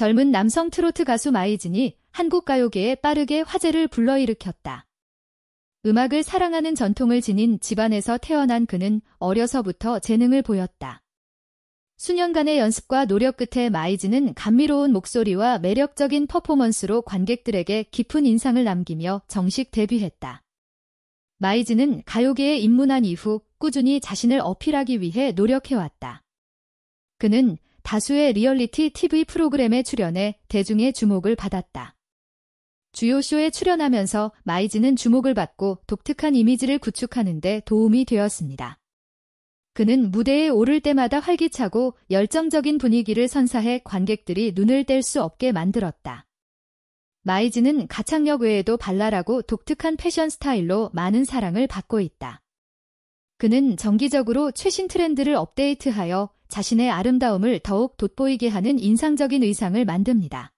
젊은 남성 트로트 가수 마이진이 한국 가요계에 빠르게 화제를 불러일으켰다. 음악을 사랑하는 전통을 지닌 집안에서 태어난 그는 어려서부터 재능을 보였다. 수년간의 연습과 노력 끝에 마이진은 감미로운 목소리와 매력적인 퍼포먼스로 관객들에게 깊은 인상을 남기며 정식 데뷔했다. 마이진은 가요계에 입문한 이후 꾸준히 자신을 어필하기 위해 노력해왔다. 그는 다수의 리얼리티 TV 프로그램에 출연해 대중의 주목을 받았다. 주요 쇼에 출연하면서 마이즈는 주목을 받고 독특한 이미지를 구축하는 데 도움이 되었습니다. 그는 무대에 오를 때마다 활기차고 열정적인 분위기를 선사해 관객들이 눈을 뗄 수 없게 만들었다. 마이즈는 가창력 외에도 발랄하고 독특한 패션 스타일로 많은 사랑을 받고 있다. 그는 정기적으로 최신 트렌드를 업데이트하여 자신의 아름다움을 더욱 돋보이게 하는 인상적인 의상을 만듭니다.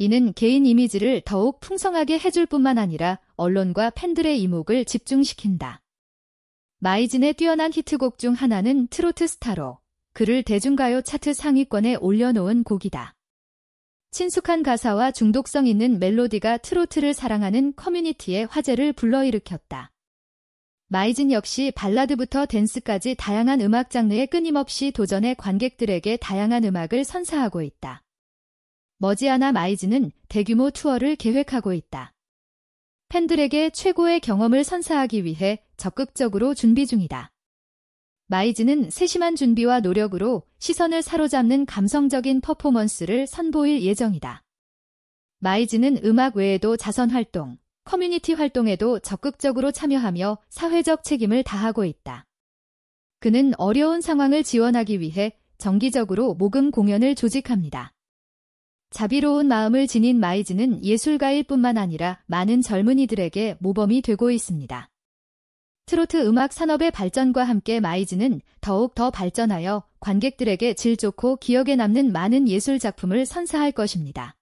이는 개인 이미지를 더욱 풍성하게 해줄 뿐만 아니라 언론과 팬들의 이목을 집중시킨다. 마이진의 뛰어난 히트곡 중 하나는 트로트 스타로 그를 대중가요 차트 상위권에 올려놓은 곡이다. 친숙한 가사와 중독성 있는 멜로디가 트로트를 사랑하는 커뮤니티의 화제를 불러일으켰다. 마이진 역시 발라드부터 댄스까지 다양한 음악 장르에 끊임없이 도전해 관객들에게 다양한 음악을 선사하고 있다. 머지않아 마이진은 대규모 투어를 계획하고 있다. 팬들에게 최고의 경험을 선사하기 위해 적극적으로 준비 중이다. 마이즈는 세심한 준비와 노력으로 시선을 사로잡는 감성적인 퍼포먼스를 선보일 예정이다. 마이즈는 음악 외에도 자선 활동, 커뮤니티 활동에도 적극적으로 참여하며 사회적 책임을 다하고 있다. 그는 어려운 상황을 지원하기 위해 정기적으로 모금 공연을 조직합니다. 자비로운 마음을 지닌 마이즈는 예술가일 뿐만 아니라 많은 젊은이들에게 모범이 되고 있습니다. 트로트 음악 산업의 발전과 함께 마이즈는 더욱 더 발전하여 관객들에게 질 좋고 기억에 남는 많은 예술 작품을 선사할 것입니다.